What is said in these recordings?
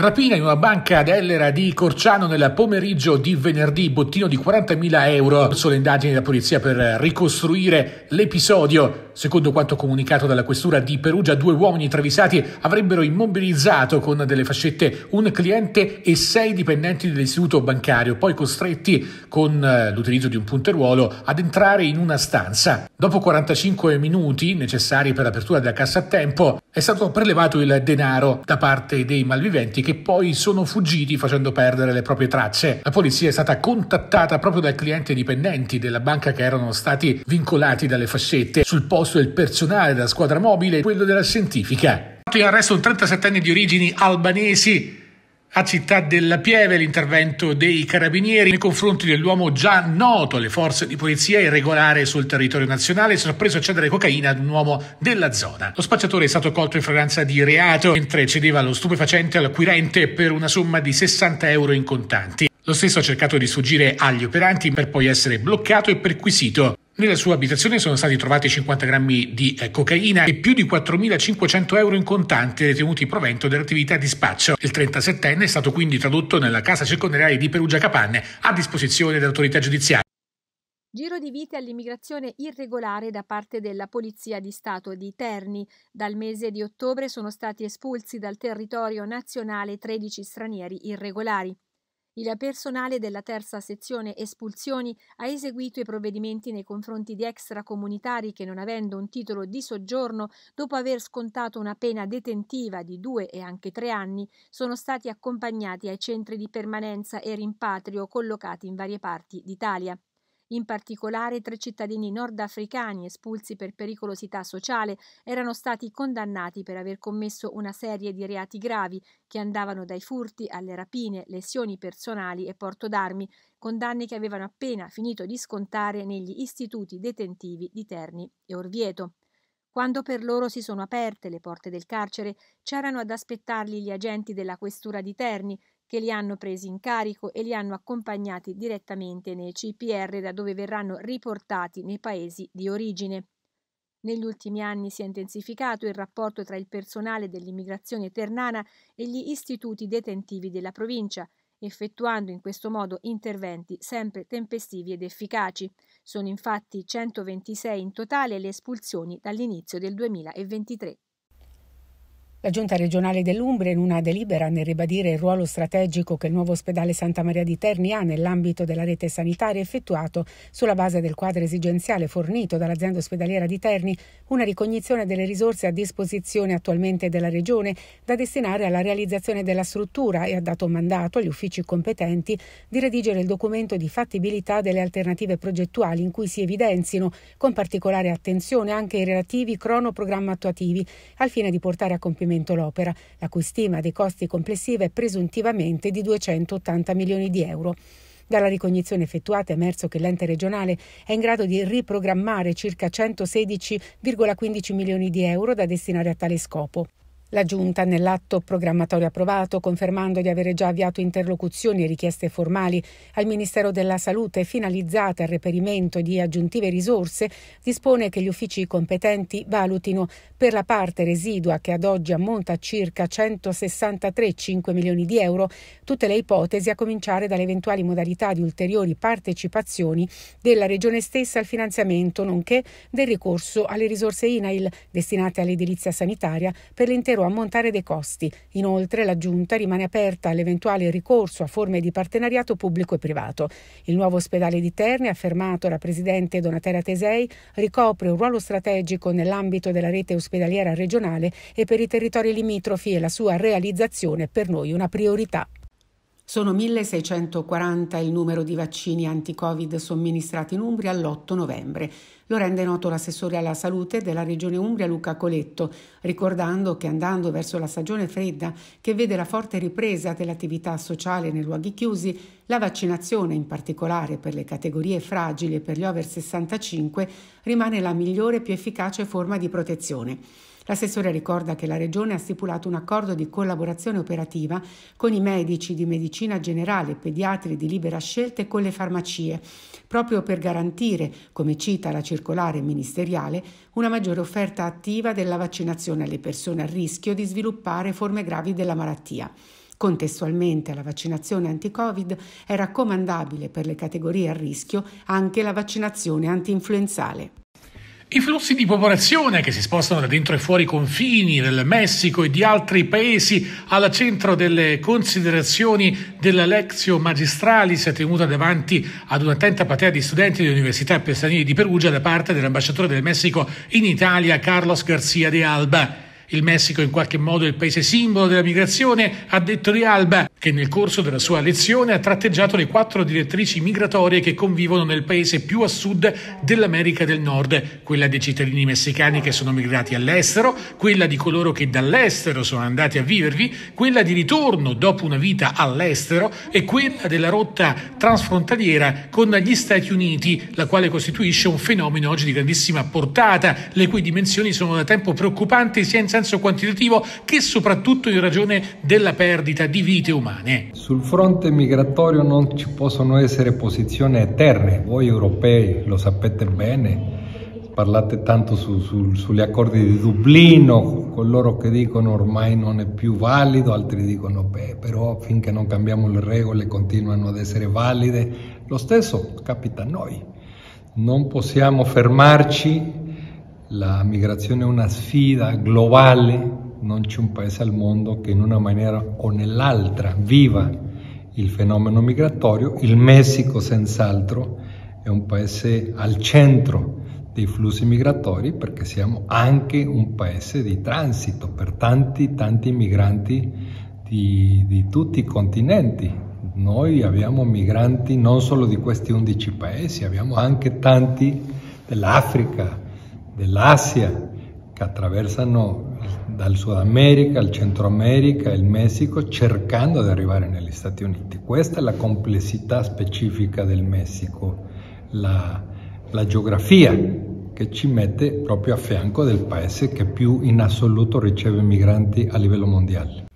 Rapina in una banca dell'era di Corciano nel pomeriggio di venerdì, bottino di 40.000 euro. Sono le indagini della polizia per ricostruire l'episodio Secondo quanto comunicato dalla questura di Perugia, due uomini travisati avrebbero immobilizzato con delle fascette un cliente e sei dipendenti dell'istituto bancario, poi costretti con eh, l'utilizzo di un punteruolo ad entrare in una stanza. Dopo 45 minuti necessari per l'apertura della cassa a tempo, è stato prelevato il denaro da parte dei malviventi che poi sono fuggiti facendo perdere le proprie tracce. La polizia è stata contattata proprio dai clienti e dipendenti della banca che erano stati vincolati dalle fascette sul posto posto del personale della squadra mobile e quello della scientifica. In arresto un 37enne di origini albanesi a Città della Pieve l'intervento dei carabinieri nei confronti dell'uomo già noto alle forze di polizia irregolare sul territorio nazionale sorpreso a cedere cocaina ad un uomo della zona. Lo spacciatore è stato colto in fragranza di reato mentre cedeva lo stupefacente all'acquirente per una somma di 60 euro in contanti. Lo stesso ha cercato di sfuggire agli operanti per poi essere bloccato e perquisito. Nella sua abitazione sono stati trovati 50 grammi di eh, cocaina e più di 4.500 euro in contanti detenuti provento dell'attività di spaccio. Il 37enne è stato quindi tradotto nella casa circondariale di Perugia Capanne a disposizione dell'autorità giudiziaria. Giro di vite all'immigrazione irregolare da parte della Polizia di Stato di Terni. Dal mese di ottobre sono stati espulsi dal territorio nazionale 13 stranieri irregolari. Il personale della terza sezione espulsioni ha eseguito i provvedimenti nei confronti di extracomunitari che non avendo un titolo di soggiorno, dopo aver scontato una pena detentiva di due e anche tre anni, sono stati accompagnati ai centri di permanenza e rimpatrio collocati in varie parti d'Italia. In particolare tre cittadini nordafricani espulsi per pericolosità sociale erano stati condannati per aver commesso una serie di reati gravi che andavano dai furti alle rapine, lesioni personali e porto d'armi, condanne che avevano appena finito di scontare negli istituti detentivi di Terni e Orvieto. Quando per loro si sono aperte le porte del carcere, c'erano ad aspettarli gli agenti della questura di Terni che li hanno presi in carico e li hanno accompagnati direttamente nei CPR da dove verranno riportati nei paesi di origine. Negli ultimi anni si è intensificato il rapporto tra il personale dell'immigrazione ternana e gli istituti detentivi della provincia, effettuando in questo modo interventi sempre tempestivi ed efficaci. Sono infatti 126 in totale le espulsioni dall'inizio del 2023. La Giunta regionale dell'Umbria, in una delibera nel ribadire il ruolo strategico che il nuovo ospedale Santa Maria di Terni ha nell'ambito della rete sanitaria, ha effettuato, sulla base del quadro esigenziale fornito dall'azienda ospedaliera di Terni, una ricognizione delle risorse a disposizione attualmente della Regione da destinare alla realizzazione della struttura e ha dato mandato agli uffici competenti di redigere il documento di fattibilità delle alternative progettuali in cui si evidenzino, con particolare attenzione, anche i relativi cronoprogramma attuativi, al fine di portare a compimento compimento l'opera, la cui stima dei costi complessivi è presuntivamente di 280 milioni di euro. Dalla ricognizione effettuata è emerso che l'ente regionale è in grado di riprogrammare circa 116,15 milioni di euro da destinare a tale scopo. La Giunta, nell'atto programmatorio approvato, confermando di avere già avviato interlocuzioni e richieste formali al Ministero della Salute finalizzate al reperimento di aggiuntive risorse, dispone che gli uffici competenti valutino per la parte residua che ad oggi ammonta a circa 163,5 milioni di euro tutte le ipotesi a cominciare dalle eventuali modalità di ulteriori partecipazioni della Regione stessa al finanziamento, nonché del ricorso alle risorse INAIL destinate all'edilizia sanitaria per l'intero l'intero ammontare dei costi. Inoltre la Giunta rimane aperta all'eventuale ricorso a forme di partenariato pubblico e privato. Il nuovo ospedale di Terni, affermato la Presidente Donatella Tesei, ricopre un ruolo strategico nell'ambito della rete ospedaliera regionale e per i territori limitrofi e la sua realizzazione è per noi una priorità. Sono 1640 il numero di vaccini anti-Covid somministrati in Umbria all'8 novembre. Lo rende noto l'assessore alla salute della regione Umbria Luca Coletto, ricordando che andando verso la stagione fredda, che vede la forte ripresa dell'attività sociale nei luoghi chiusi, la vaccinazione, in particolare per le categorie fragili e per gli over 65, rimane la migliore e più efficace forma di protezione. L'assessore ricorda che la Regione ha stipulato un accordo di collaborazione operativa con i medici di medicina generale, pediatri di libera scelta e con le farmacie, proprio per garantire, come cita la circolazione, circolare ministeriale una maggiore offerta attiva della vaccinazione alle persone a rischio di sviluppare forme gravi della malattia. Contestualmente alla vaccinazione anti-Covid è raccomandabile per le categorie a rischio anche la vaccinazione anti-influenzale. I flussi di popolazione che si spostano da dentro e fuori i confini del Messico e di altri paesi al centro delle considerazioni della Lexio Magistralis tenuta davanti ad un'attenta platea di studenti dell'Università Pestanini di Perugia da parte dell'ambasciatore del Messico in Italia Carlos García de Alba. Il Messico in qualche modo è il paese simbolo della migrazione, ha detto Rialba, che nel corso della sua lezione ha tratteggiato le quattro direttrici migratorie che convivono nel paese più a sud dell'America del Nord, quella dei cittadini messicani che sono migrati all'estero, quella di coloro che dall'estero sono andati a vivervi, quella di ritorno dopo una vita all'estero e quella della rotta transfrontaliera con gli Stati Uniti, la quale costituisce un fenomeno oggi di grandissima portata, le cui dimensioni sono da tempo preoccupanti senza in senso quantitativo che soprattutto in ragione della perdita di vite umane. Sul fronte migratorio non ci possono essere posizioni eterne, voi europei lo sapete bene, parlate tanto su, su, sugli accordi di Dublino, coloro che dicono ormai non è più valido, altri dicono beh, però finché non cambiamo le regole continuano ad essere valide. Lo stesso capita a noi. Non possiamo fermarci la migrazione è una sfida globale, non c'è un paese al mondo che in una maniera o nell'altra viva il fenomeno migratorio. Il Messico senz'altro è un paese al centro dei flussi migratori perché siamo anche un paese di transito per tanti, tanti migranti di, di tutti i continenti. Noi abbiamo migranti non solo di questi 11 paesi, abbiamo anche tanti dell'Africa, dell'Asia che attraversano dal Sud America al Centro America, il Messico, cercando di arrivare negli Stati Uniti. Questa è la complessità specifica del Messico, la, la geografia che ci mette proprio a fianco del paese che più in assoluto riceve migranti a livello mondiale.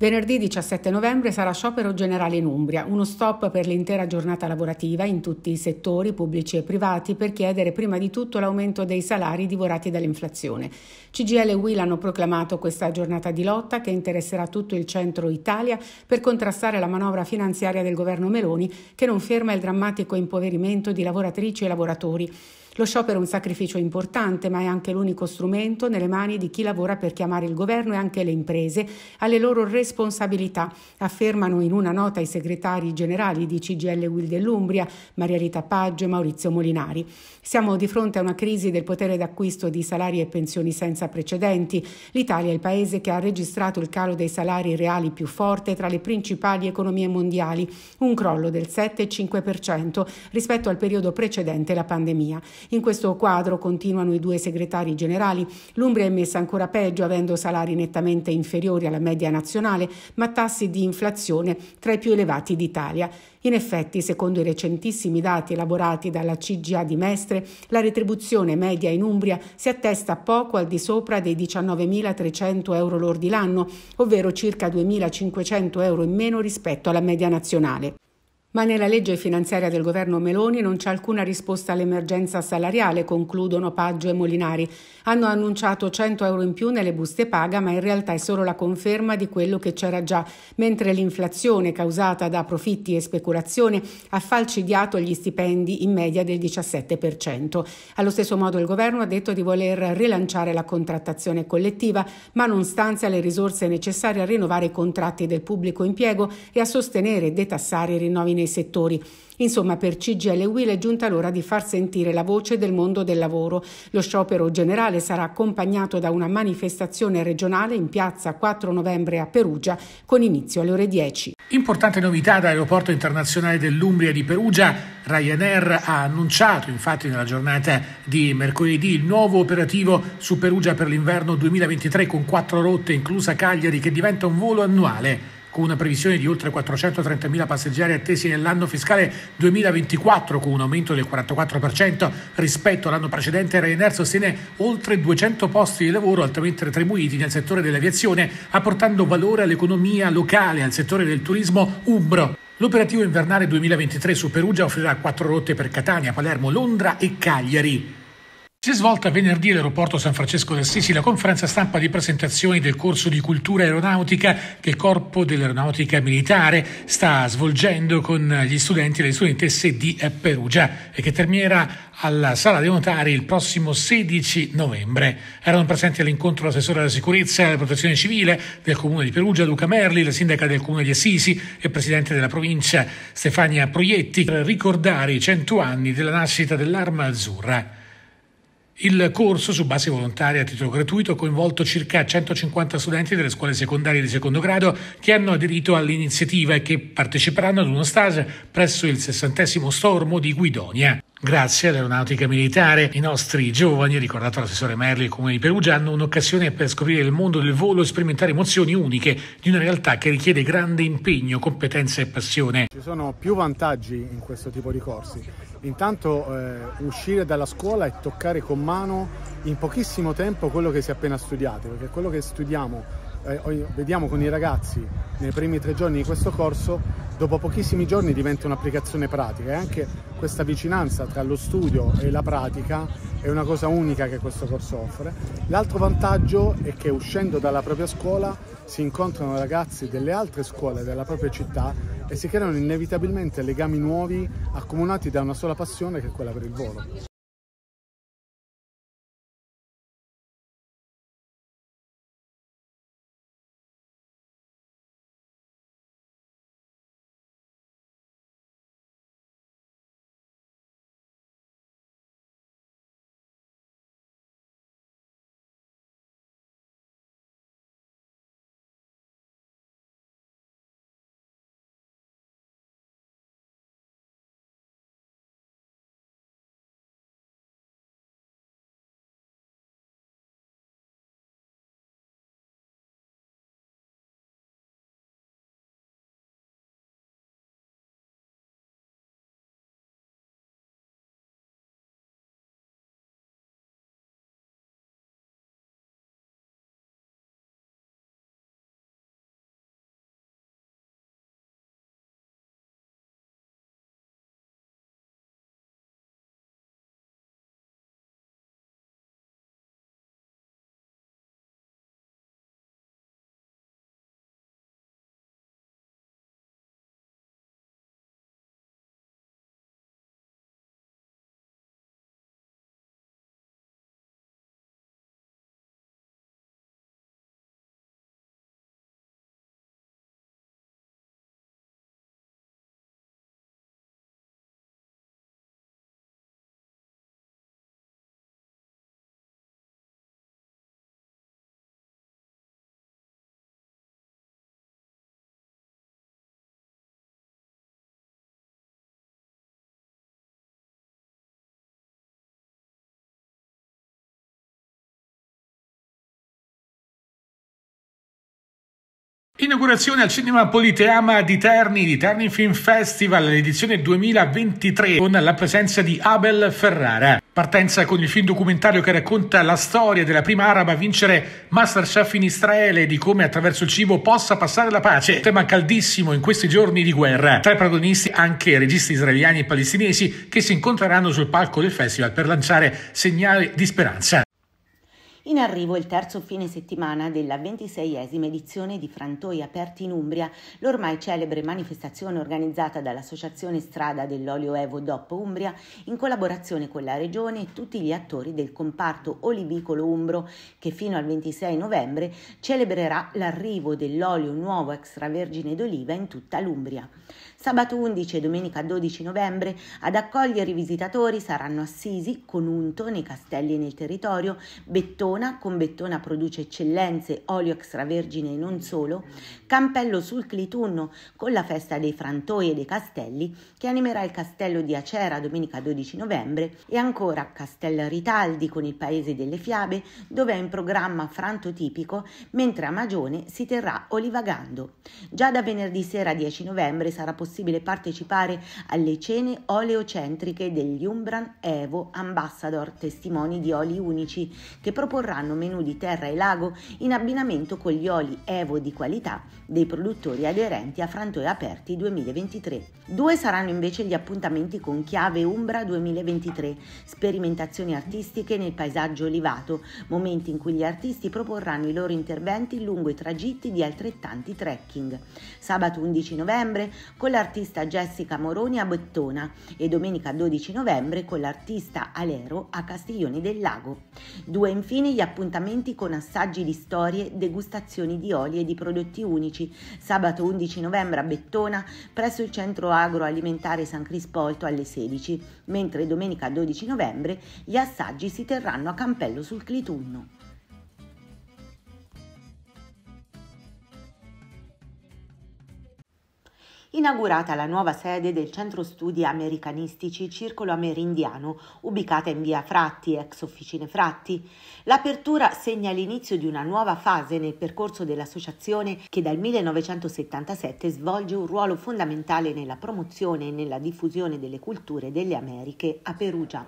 Venerdì 17 novembre sarà sciopero generale in Umbria, uno stop per l'intera giornata lavorativa in tutti i settori pubblici e privati per chiedere prima di tutto l'aumento dei salari divorati dall'inflazione. CGL e Will hanno proclamato questa giornata di lotta che interesserà tutto il centro Italia per contrastare la manovra finanziaria del governo Meloni che non ferma il drammatico impoverimento di lavoratrici e lavoratori. Lo sciopero è un sacrificio importante, ma è anche l'unico strumento nelle mani di chi lavora per chiamare il governo e anche le imprese alle loro responsabilità, affermano in una nota i segretari generali di CGL Will dell'Umbria, Maria Rita Paggio e Maurizio Molinari. Siamo di fronte a una crisi del potere d'acquisto di salari e pensioni senza precedenti. L'Italia è il paese che ha registrato il calo dei salari reali più forte tra le principali economie mondiali, un crollo del 7,5% rispetto al periodo precedente la pandemia. In questo quadro continuano i due segretari generali. L'Umbria è messa ancora peggio, avendo salari nettamente inferiori alla media nazionale, ma tassi di inflazione tra i più elevati d'Italia. In effetti, secondo i recentissimi dati elaborati dalla CGA di Mestre, la retribuzione media in Umbria si attesta poco al di sopra dei 19.300 euro lordi l'anno, ovvero circa 2.500 euro in meno rispetto alla media nazionale. Ma nella legge finanziaria del governo Meloni non c'è alcuna risposta all'emergenza salariale, concludono Paggio e Molinari. Hanno annunciato 100 euro in più nelle buste paga, ma in realtà è solo la conferma di quello che c'era già, mentre l'inflazione causata da profitti e speculazione ha falcidiato gli stipendi in media del 17%. Allo stesso modo il governo ha detto di voler rilanciare la contrattazione collettiva, ma non stanzia le risorse necessarie a rinnovare i contratti del pubblico impiego e a sostenere e detassare i rinnovi nei settori. Insomma, per CGL Will è giunta l'ora di far sentire la voce del mondo del lavoro. Lo sciopero generale sarà accompagnato da una manifestazione regionale in piazza 4 novembre a Perugia con inizio alle ore 10. Importante novità dall'aeroporto internazionale dell'Umbria di Perugia. Ryanair ha annunciato infatti nella giornata di mercoledì il nuovo operativo su Perugia per l'inverno 2023 con quattro rotte inclusa Cagliari che diventa un volo annuale con una previsione di oltre 430.000 passeggeri attesi nell'anno fiscale 2024, con un aumento del 44% rispetto all'anno precedente, Ryanair sostiene oltre 200 posti di lavoro altamente retribuiti nel settore dell'aviazione, apportando valore all'economia locale, al settore del turismo umbro. L'operativo invernale 2023 su Perugia offrirà quattro rotte per Catania, Palermo, Londra e Cagliari. Si è svolta venerdì all'aeroporto San Francesco d'Assisi la conferenza stampa di presentazioni del corso di cultura aeronautica che il Corpo dell'Aeronautica Militare sta svolgendo con gli studenti e le studentesse di Perugia e che terminerà alla Sala dei Notari il prossimo 16 novembre. Erano presenti all'incontro l'assessore della sicurezza e della protezione civile del Comune di Perugia, Luca Merli, la sindaca del Comune di Assisi e il presidente della provincia Stefania Proietti per ricordare i 100 anni della nascita dell'Arma Azzurra. Il corso su base volontaria a titolo gratuito ha coinvolto circa 150 studenti delle scuole secondarie di secondo grado che hanno aderito all'iniziativa e che parteciperanno ad uno stage presso il 60 stormo di Guidonia. Grazie all'aeronautica militare, i nostri giovani, ricordato l'assessore Merli e il Comune di Perugia, hanno un'occasione per scoprire il mondo del volo e sperimentare emozioni uniche di una realtà che richiede grande impegno, competenza e passione. Ci sono più vantaggi in questo tipo di corsi. Intanto eh, uscire dalla scuola e toccare con mano in pochissimo tempo quello che si è appena studiato, perché quello che studiamo eh, vediamo con i ragazzi nei primi tre giorni di questo corso, dopo pochissimi giorni diventa un'applicazione pratica e anche questa vicinanza tra lo studio e la pratica è una cosa unica che questo corso offre. L'altro vantaggio è che uscendo dalla propria scuola si incontrano ragazzi delle altre scuole della propria città e si creano inevitabilmente legami nuovi accomunati da una sola passione che è quella per il volo. Inaugurazione al Cinema Politeama di Terni, di Terni Film Festival, l'edizione 2023, con la presenza di Abel Ferrara. Partenza con il film documentario che racconta la storia della prima araba a vincere Masterchef in Israele e di come attraverso il cibo possa passare la pace, tema caldissimo in questi giorni di guerra. Tra i protagonisti anche registi israeliani e palestinesi che si incontreranno sul palco del festival per lanciare segnali di speranza. In arrivo il terzo fine settimana della ventiseiesima edizione di Frantoi Aperti in Umbria, l'ormai celebre manifestazione organizzata dall'Associazione Strada dell'Olio Evo DOP Umbria in collaborazione con la Regione e tutti gli attori del comparto olivicolo umbro che fino al 26 novembre celebrerà l'arrivo dell'olio nuovo extravergine d'oliva in tutta l'Umbria. Sabato 11 e domenica 12 novembre ad accogliere i visitatori saranno Assisi, Conunto nei castelli e nel territorio, Bettona, con Bettona produce eccellenze, olio extravergine e non solo, Campello sul Clitunno con la festa dei frantoi e dei castelli che animerà il castello di Acera domenica 12 novembre e ancora Castel Ritaldi con il paese delle fiabe dove è in programma franto tipico mentre a Magione si terrà olivagando. Già da venerdì sera 10 novembre sarà possibile possibile partecipare alle cene oleocentriche degli Umbran Evo Ambassador, testimoni di oli unici, che proporranno menù di terra e lago in abbinamento con gli oli Evo di qualità dei produttori aderenti a Frantoi Aperti 2023. Due saranno invece gli appuntamenti con Chiave Umbra 2023, sperimentazioni artistiche nel paesaggio olivato, momenti in cui gli artisti proporranno i loro interventi lungo i tragitti di altrettanti trekking. Sabato 11 novembre, con la l'artista Jessica Moroni a Bettona e domenica 12 novembre con l'artista Alero a Castiglione del Lago. Due infine gli appuntamenti con assaggi di storie, degustazioni di oli e di prodotti unici, sabato 11 novembre a Bettona presso il centro agroalimentare San Crispolto alle 16, mentre domenica 12 novembre gli assaggi si terranno a Campello sul Clitunno. inaugurata la nuova sede del Centro Studi Americanistici Circolo Amerindiano, ubicata in via Fratti, ex Officine Fratti. L'apertura segna l'inizio di una nuova fase nel percorso dell'associazione che dal 1977 svolge un ruolo fondamentale nella promozione e nella diffusione delle culture delle Americhe a Perugia.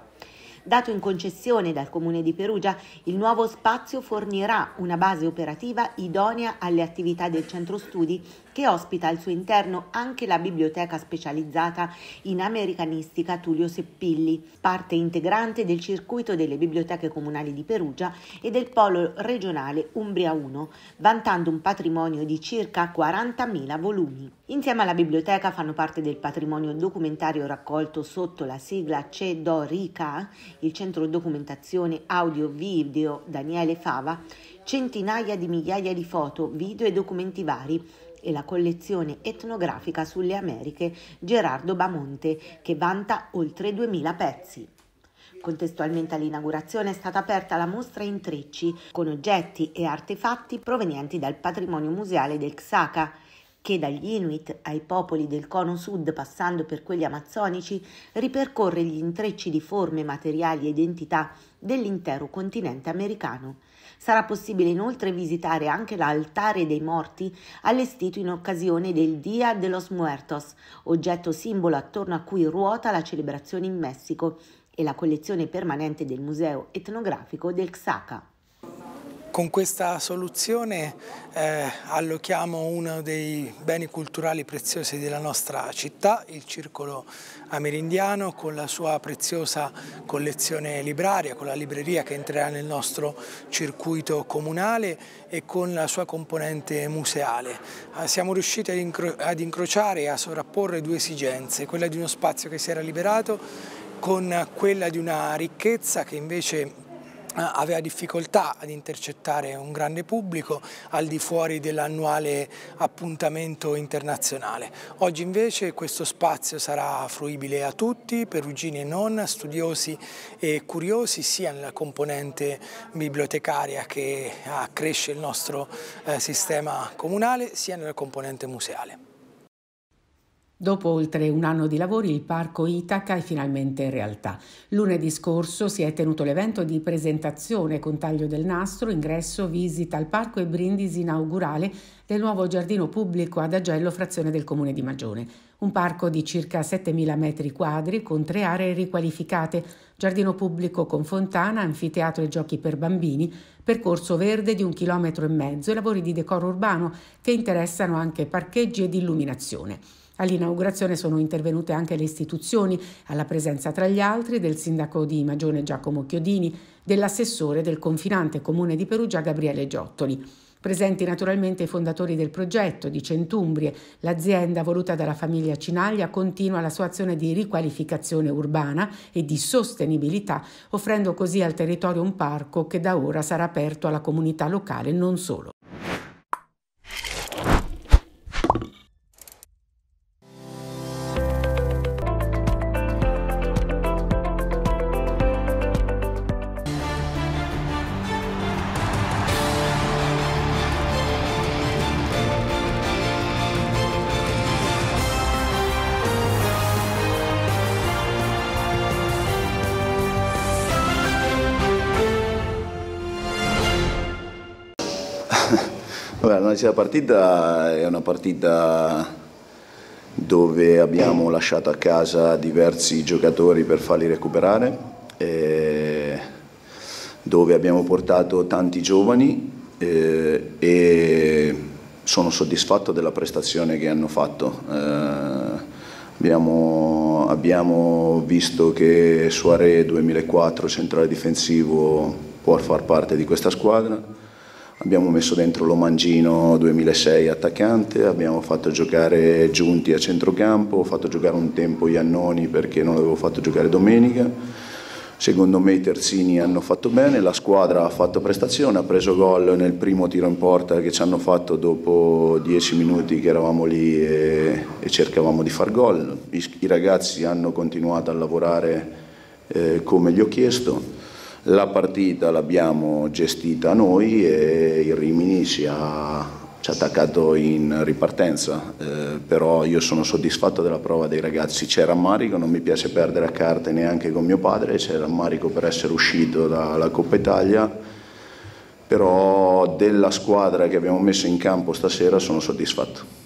Dato in concessione dal Comune di Perugia, il nuovo spazio fornirà una base operativa idonea alle attività del centro studi che ospita al suo interno anche la biblioteca specializzata in americanistica Tullio Seppilli, parte integrante del circuito delle biblioteche comunali di Perugia e del polo regionale Umbria 1, vantando un patrimonio di circa 40.000 volumi. Insieme alla biblioteca fanno parte del patrimonio documentario raccolto sotto la sigla CEDORICA, il centro documentazione audio-video Daniele Fava, centinaia di migliaia di foto, video e documenti vari e la collezione etnografica sulle Americhe Gerardo Bamonte, che vanta oltre 2000 pezzi. Contestualmente all'inaugurazione è stata aperta la mostra Intrecci con oggetti e artefatti provenienti dal patrimonio museale del Xaca, che dagli Inuit ai popoli del cono sud passando per quelli amazzonici ripercorre gli intrecci di forme, materiali e identità dell'intero continente americano. Sarà possibile inoltre visitare anche l'altare dei morti allestito in occasione del Dia de los Muertos, oggetto simbolo attorno a cui ruota la celebrazione in Messico, e la collezione permanente del Museo etnografico del Xaca. Con questa soluzione eh, allochiamo uno dei beni culturali preziosi della nostra città, il Circolo Amerindiano, con la sua preziosa collezione libraria, con la libreria che entrerà nel nostro circuito comunale e con la sua componente museale. Ah, siamo riusciti ad, incro ad incrociare e a sovrapporre due esigenze, quella di uno spazio che si era liberato con quella di una ricchezza che invece eh, aveva difficoltà ad intercettare un grande pubblico al di fuori dell'annuale appuntamento internazionale. Oggi invece questo spazio sarà fruibile a tutti, perugini e non, studiosi e curiosi, sia nella componente bibliotecaria che accresce il nostro eh, sistema comunale, sia nella componente museale. Dopo oltre un anno di lavori il Parco Itaca è finalmente in realtà. Lunedì scorso si è tenuto l'evento di presentazione con taglio del nastro, ingresso, visita al parco e brindisi inaugurale del nuovo giardino pubblico ad Agello, frazione del comune di Magione. Un parco di circa 7.000 metri quadri con tre aree riqualificate, giardino pubblico con fontana, anfiteatro e giochi per bambini, percorso verde di un chilometro e mezzo e lavori di decoro urbano che interessano anche parcheggi ed illuminazione. All'inaugurazione sono intervenute anche le istituzioni, alla presenza tra gli altri del sindaco di Magione Giacomo Chiodini, dell'assessore del confinante comune di Perugia Gabriele Giottoli. Presenti naturalmente i fondatori del progetto di Centumbrie, l'azienda voluta dalla famiglia Cinaglia continua la sua azione di riqualificazione urbana e di sostenibilità, offrendo così al territorio un parco che da ora sarà aperto alla comunità locale non solo. Allora, l'analisi della partita è una partita dove abbiamo lasciato a casa diversi giocatori per farli recuperare, eh, dove abbiamo portato tanti giovani eh, e sono soddisfatto della prestazione che hanno fatto. Eh, abbiamo, abbiamo visto che Soare 2004, centrale difensivo, può far parte di questa squadra Abbiamo messo dentro Lomangino 2006 attaccante, abbiamo fatto giocare Giunti a centrocampo, ho fatto giocare un tempo Iannoni perché non l'avevo fatto giocare domenica. Secondo me i terzini hanno fatto bene, la squadra ha fatto prestazione, ha preso gol nel primo tiro in porta che ci hanno fatto dopo dieci minuti che eravamo lì e, e cercavamo di far gol. I, I, ragazzi hanno continuato a lavorare eh, come gli ho chiesto la partita l'abbiamo gestita noi e il Rimini ci ha, ci ha attaccato in ripartenza, eh, però io sono soddisfatto della prova dei ragazzi, c'è rammarico, non mi piace perdere a carte neanche con mio padre, c'è rammarico per essere uscito dalla Coppa Italia, però della squadra che abbiamo messo in campo stasera sono soddisfatto.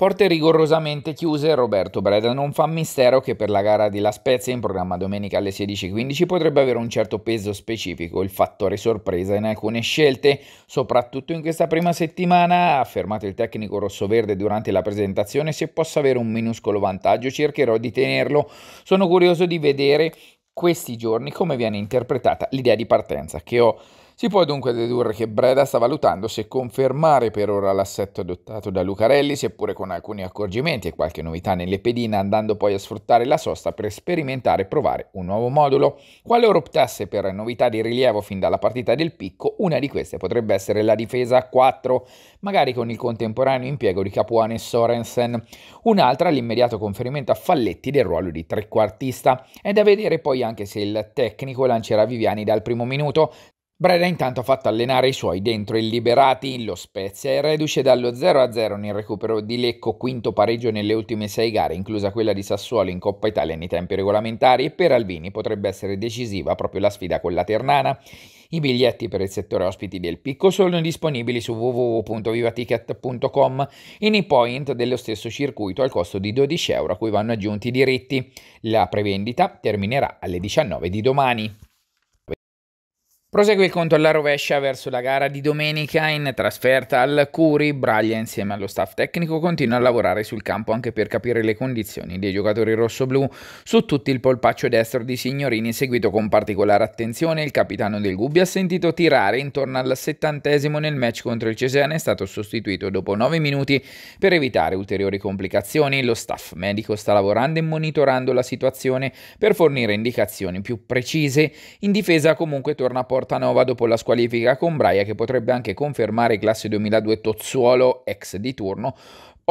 Porte rigorosamente chiuse, Roberto Breda non fa mistero che per la gara di La Spezia in programma domenica alle 16.15 potrebbe avere un certo peso specifico il fattore sorpresa in alcune scelte, soprattutto in questa prima settimana, ha affermato il tecnico rossoverde durante la presentazione, se possa avere un minuscolo vantaggio cercherò di tenerlo, sono curioso di vedere questi giorni come viene interpretata l'idea di partenza che ho si può dunque dedurre che Breda sta valutando se confermare per ora l'assetto adottato da Lucarelli, seppure con alcuni accorgimenti e qualche novità nelle pedine, andando poi a sfruttare la sosta per sperimentare e provare un nuovo modulo. Qualora optasse per novità di rilievo fin dalla partita del picco, una di queste potrebbe essere la difesa a 4, magari con il contemporaneo impiego di Capuane e Sorensen. Un'altra l'immediato conferimento a Falletti del ruolo di trequartista. È da vedere poi anche se il tecnico lancerà Viviani dal primo minuto, Brera intanto ha fatto allenare i suoi dentro il Liberati, lo Spezia e reduce dallo 0-0 nel recupero di Lecco, quinto pareggio nelle ultime sei gare, inclusa quella di Sassuolo in Coppa Italia nei tempi regolamentari e per Albini potrebbe essere decisiva proprio la sfida con la Ternana. I biglietti per il settore ospiti del Picco sono disponibili su www.vivaticket.com in e-point dello stesso circuito al costo di 12 euro a cui vanno aggiunti i diritti. La prevendita terminerà alle 19 di domani. Prosegue il conto alla rovescia verso la gara di domenica in trasferta al Curi. Braglia insieme allo staff tecnico continua a lavorare sul campo anche per capire le condizioni dei giocatori rossoblù su tutto il polpaccio destro di Signorini, seguito con particolare attenzione. Il capitano del Gubbio ha sentito tirare intorno al settantesimo nel match contro il Cesena, è stato sostituito dopo 9 minuti per evitare ulteriori complicazioni. Lo staff medico sta lavorando e monitorando la situazione per fornire indicazioni più precise. In difesa comunque torna a portare Portanova dopo la squalifica con Braia che potrebbe anche confermare classe 2002 Tozzuolo ex di turno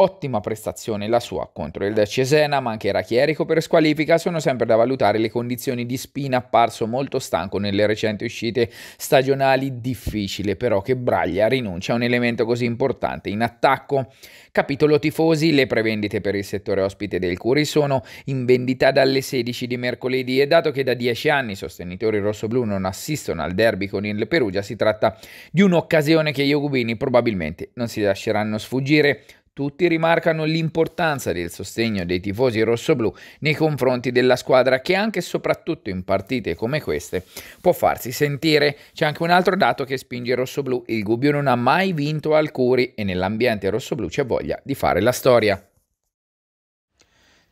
Ottima prestazione la sua contro il Cesena, ma anche Rachierico per squalifica, sono sempre da valutare le condizioni di Spina apparso molto stanco nelle recenti uscite stagionali, difficile però che Braglia rinuncia a un elemento così importante in attacco. Capitolo tifosi, le prevendite per il settore ospite del Curi sono in vendita dalle 16 di mercoledì e dato che da 10 anni i sostenitori rossoblù non assistono al derby con il Perugia, si tratta di un'occasione che gli Jugubini probabilmente non si lasceranno sfuggire. Tutti rimarcano l'importanza del sostegno dei tifosi rossoblù nei confronti della squadra che anche e soprattutto in partite come queste può farsi sentire. C'è anche un altro dato che spinge i rossoblù, il Gubbio non ha mai vinto al Curi e nell'ambiente rossoblù c'è voglia di fare la storia.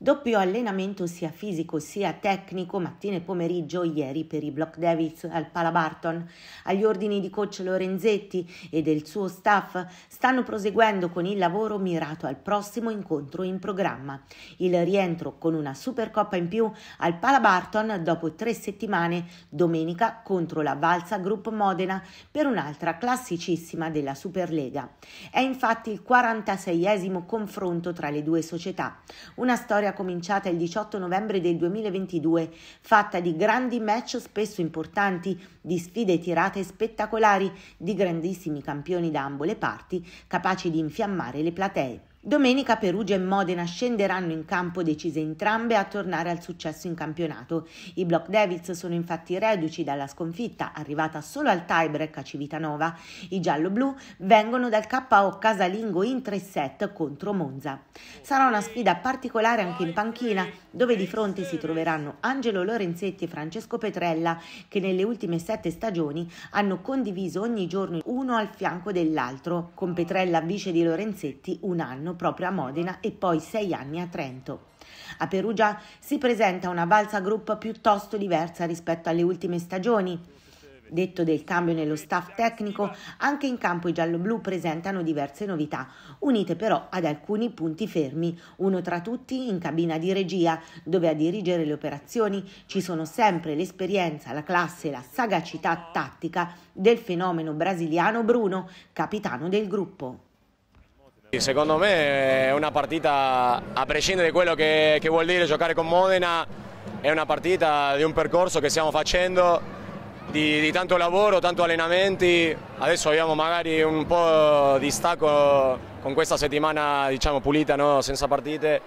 Doppio allenamento sia fisico sia tecnico mattina e pomeriggio ieri per i Block Devils al Palabarton. Agli ordini di coach Lorenzetti e del suo staff stanno proseguendo con il lavoro mirato al prossimo incontro in programma. Il rientro con una Supercoppa in più al Palabarton dopo tre settimane domenica contro la Valsa Group Modena per un'altra classicissima della Superlega. È infatti il 46esimo confronto tra le due società. Una storia storia cominciata il 18 novembre del 2022, fatta di grandi match spesso importanti, di sfide tirate spettacolari, di grandissimi campioni da ambo le parti, capaci di infiammare le platee. Domenica Perugia e Modena scenderanno in campo decise entrambe a tornare al successo in campionato. I Block Devils sono infatti reduci dalla sconfitta arrivata solo al tiebreak a Civitanova. I giallo-blu vengono dal KO casalingo in 3 set contro Monza. Sarà una sfida particolare anche in panchina dove di fronte si troveranno Angelo Lorenzetti e Francesco Petrella che nelle ultime sette stagioni hanno condiviso ogni giorno uno al fianco dell'altro, con Petrella vice di Lorenzetti un anno proprio a Modena e poi sei anni a Trento. A Perugia si presenta una balsa group piuttosto diversa rispetto alle ultime stagioni. Detto del cambio nello staff tecnico, anche in campo i gialloblu presentano diverse novità, unite però ad alcuni punti fermi, uno tra tutti in cabina di regia, dove a dirigere le operazioni ci sono sempre l'esperienza, la classe e la sagacità tattica del fenomeno brasiliano Bruno, capitano del gruppo. Secondo me è una partita, a prescindere da quello che, che, vuol dire giocare con Modena, è una partita di un percorso che stiamo facendo, di, di tanto lavoro, tanto allenamenti. Adesso abbiamo magari un po' di stacco con questa settimana diciamo, pulita, no? senza partite.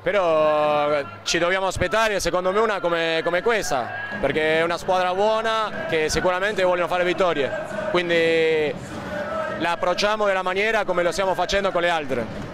Però ci dobbiamo aspettare, secondo me, una come, come questa, perché è una squadra buona che sicuramente vogliono fare vittorie. Quindi la approcciamo della maniera come lo stiamo facendo con le altre.